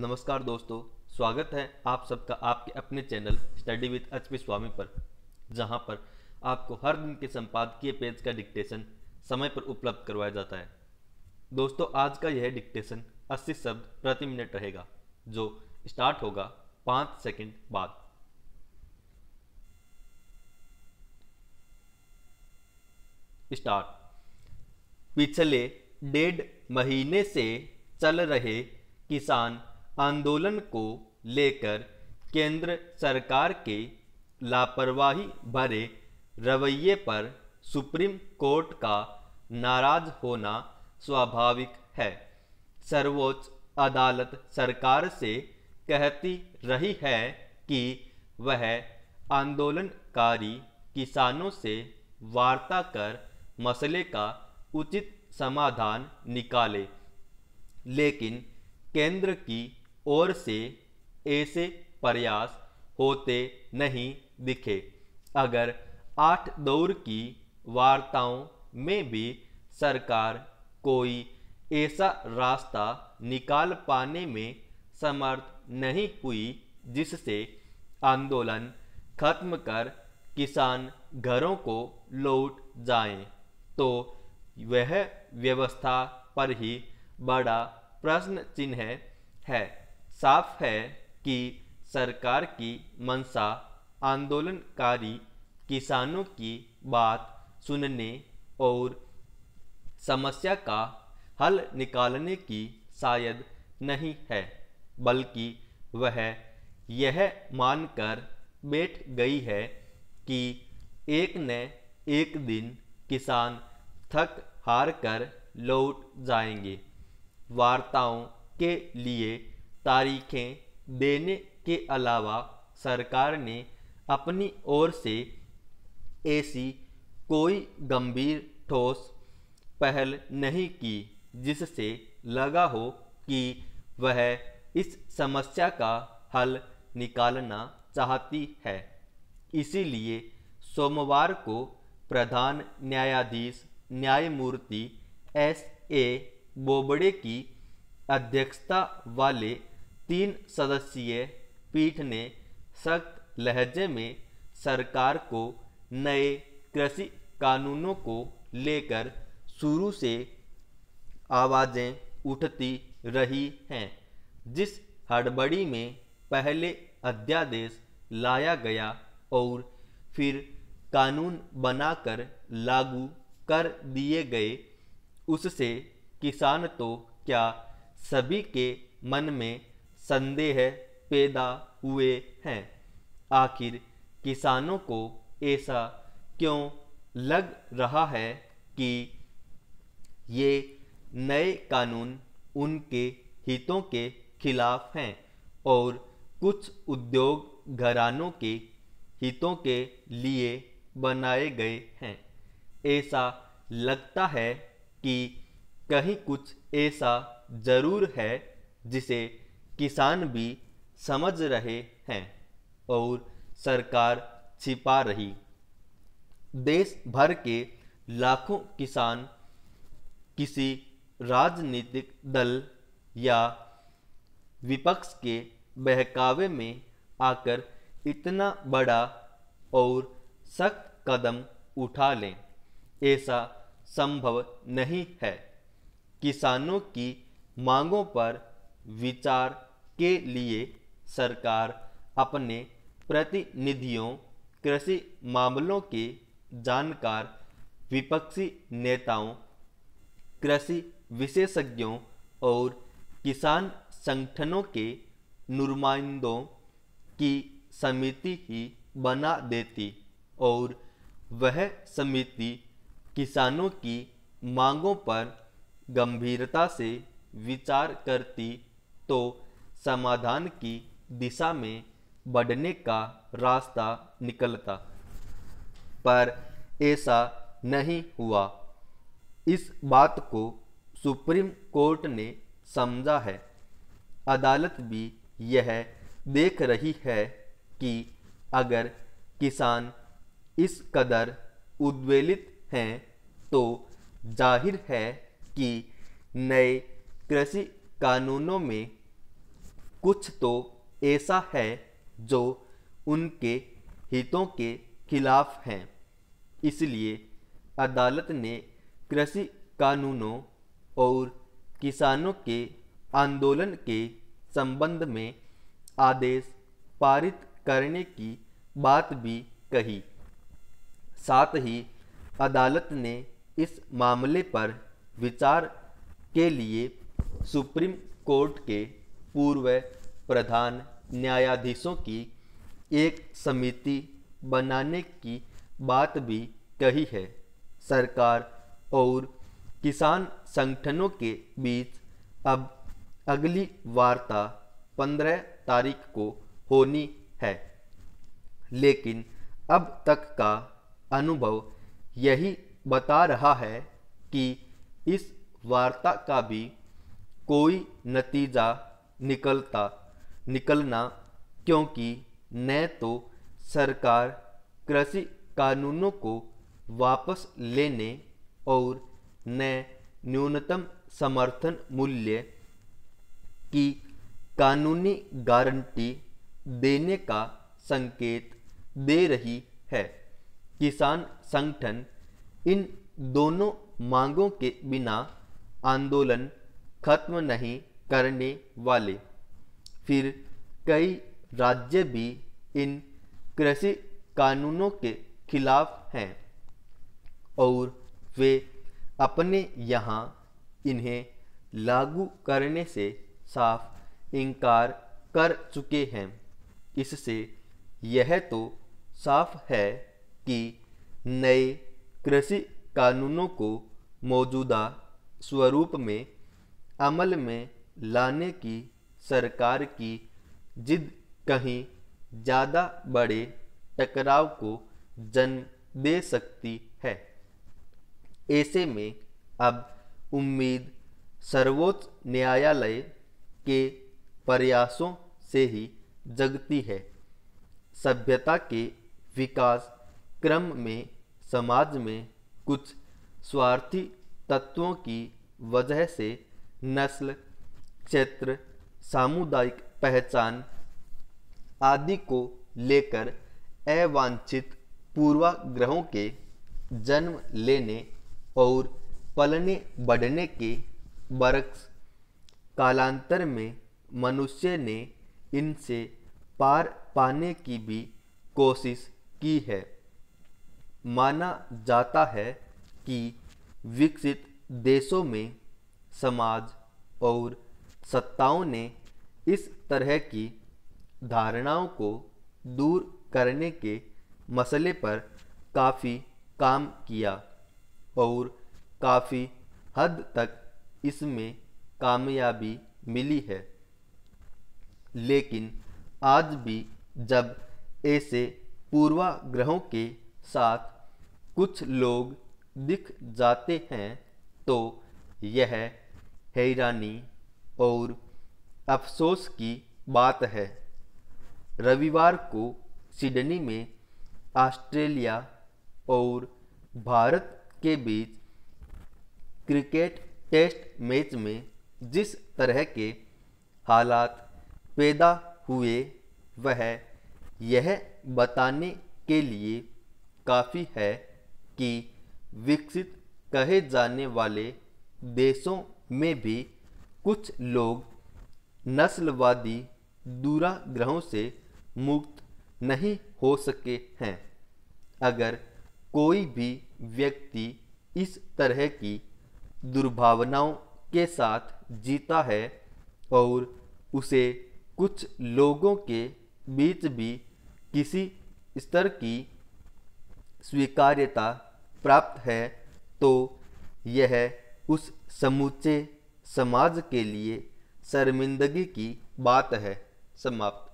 नमस्कार दोस्तों स्वागत है आप सबका आपके अपने channel study with H P Swami पर जहां पर आपको हर दिन के संपादकीय पेज का डिक्टेशन समय पर उपलब्ध करवाया जाता है दोस्तों आज का यह डिक्टेशन 80 शब्द प्रति मिनट रहेगा जो स्टार्ट होगा पाँच सेकंड बाद स्टार्ट पिछले डेढ़ महीने से चल रहे किसान आंदोलन को लेकर केंद्र सरकार के लापरवाही भरे रवैये पर सुप्रीम कोर्ट का नाराज होना स्वाभाविक है सर्वोच्च अदालत सरकार से कहती रही है कि वह आंदोलनकारी किसानों से वार्ता कर मसले का उचित समाधान निकाले लेकिन केंद्र की ओर से ऐसे प्रयास होते नहीं दिखे अगर आठ दौर की वार्ताओं में भी सरकार कोई ऐसा रास्ता निकाल पाने में समर्थ नहीं हुई जिससे आंदोलन खत्म कर किसान घरों को लौट जाएं, तो वह व्यवस्था पर ही बड़ा प्रश्न चिन्ह है साफ है कि सरकार की मंशा आंदोलनकारी किसानों की बात सुनने और समस्या का हल निकालने की शायद नहीं है बल्कि वह यह मानकर बैठ गई है कि एक न एक दिन किसान थक हार कर लौट जाएंगे वार्ताओं के लिए तारीखें देने के अलावा सरकार ने अपनी ओर से ऐसी कोई गंभीर ठोस पहल नहीं की जिससे लगा हो कि वह इस समस्या का हल निकालना चाहती है इसीलिए सोमवार को प्रधान न्यायाधीश न्यायमूर्ति एस ए बोबड़े की अध्यक्षता वाले तीन सदस्यीय पीठ ने सख्त लहजे में सरकार को नए कृषि कानूनों को लेकर शुरू से आवाज़ें उठती रही हैं जिस हड़बड़ी में पहले अध्यादेश लाया गया और फिर कानून बनाकर लागू कर दिए गए उससे किसान तो क्या सभी के मन में संदेह पैदा हुए हैं आखिर किसानों को ऐसा क्यों लग रहा है कि ये नए कानून उनके हितों के खिलाफ हैं और कुछ उद्योग घरानों के हितों के लिए बनाए गए हैं ऐसा लगता है कि कहीं कुछ ऐसा ज़रूर है जिसे किसान भी समझ रहे हैं और सरकार छिपा रही देश भर के लाखों किसान किसी राजनीतिक दल या विपक्ष के बहकावे में आकर इतना बड़ा और सख्त कदम उठा लें ऐसा संभव नहीं है किसानों की मांगों पर विचार के लिए सरकार अपने प्रतिनिधियों कृषि मामलों के जानकार विपक्षी नेताओं कृषि विशेषज्ञों और किसान संगठनों के नुमाइंदों की समिति ही बना देती और वह समिति किसानों की मांगों पर गंभीरता से विचार करती तो समाधान की दिशा में बढ़ने का रास्ता निकलता पर ऐसा नहीं हुआ इस बात को सुप्रीम कोर्ट ने समझा है अदालत भी यह देख रही है कि अगर किसान इस कदर उद्वेलित हैं तो जाहिर है कि नए कृषि कानूनों में कुछ तो ऐसा है जो उनके हितों के खिलाफ हैं इसलिए अदालत ने कृषि कानूनों और किसानों के आंदोलन के संबंध में आदेश पारित करने की बात भी कही साथ ही अदालत ने इस मामले पर विचार के लिए सुप्रीम कोर्ट के पूर्व प्रधान न्यायाधीशों की एक समिति बनाने की बात भी कही है सरकार और किसान संगठनों के बीच अब अगली वार्ता 15 तारीख को होनी है लेकिन अब तक का अनुभव यही बता रहा है कि इस वार्ता का भी कोई नतीजा निकलता निकलना क्योंकि न तो सरकार कृषि कानूनों को वापस लेने और न न्यूनतम समर्थन मूल्य की कानूनी गारंटी देने का संकेत दे रही है किसान संगठन इन दोनों मांगों के बिना आंदोलन खत्म नहीं करने वाले फिर कई राज्य भी इन कृषि कानूनों के खिलाफ हैं और वे अपने यहाँ इन्हें लागू करने से साफ इनकार कर चुके हैं इससे यह तो साफ है कि नए कृषि कानूनों को मौजूदा स्वरूप में अमल में लाने की सरकार की जिद कहीं ज़्यादा बड़े टकराव को जन्म दे सकती है ऐसे में अब उम्मीद सर्वोच्च न्यायालय के प्रयासों से ही जगती है सभ्यता के विकास क्रम में समाज में कुछ स्वार्थी तत्वों की वजह से नस्ल क्षेत्र सामुदायिक पहचान आदि को लेकर अवांछित पूर्वाग्रहों के जन्म लेने और पलने बढ़ने के बरक्स कालांतर में मनुष्य ने इनसे पार पाने की भी कोशिश की है माना जाता है कि विकसित देशों में समाज और सत्ताओं ने इस तरह की धारणाओं को दूर करने के मसले पर काफ़ी काम किया और काफ़ी हद तक इसमें कामयाबी मिली है लेकिन आज भी जब ऐसे पूर्वाग्रहों के साथ कुछ लोग दिख जाते हैं तो यह हैरानी और अफसोस की बात है रविवार को सिडनी में ऑस्ट्रेलिया और भारत के बीच क्रिकेट टेस्ट मैच में जिस तरह के हालात पैदा हुए वह यह बताने के लिए काफ़ी है कि विकसित कहे जाने वाले देशों में भी कुछ लोग नस्लवादी दूराग्रहों से मुक्त नहीं हो सके हैं अगर कोई भी व्यक्ति इस तरह की दुर्भावनाओं के साथ जीता है और उसे कुछ लोगों के बीच भी किसी स्तर की स्वीकार्यता प्राप्त है तो यह उस समूचे समाज के लिए शर्मिंदगी की बात है समाप्त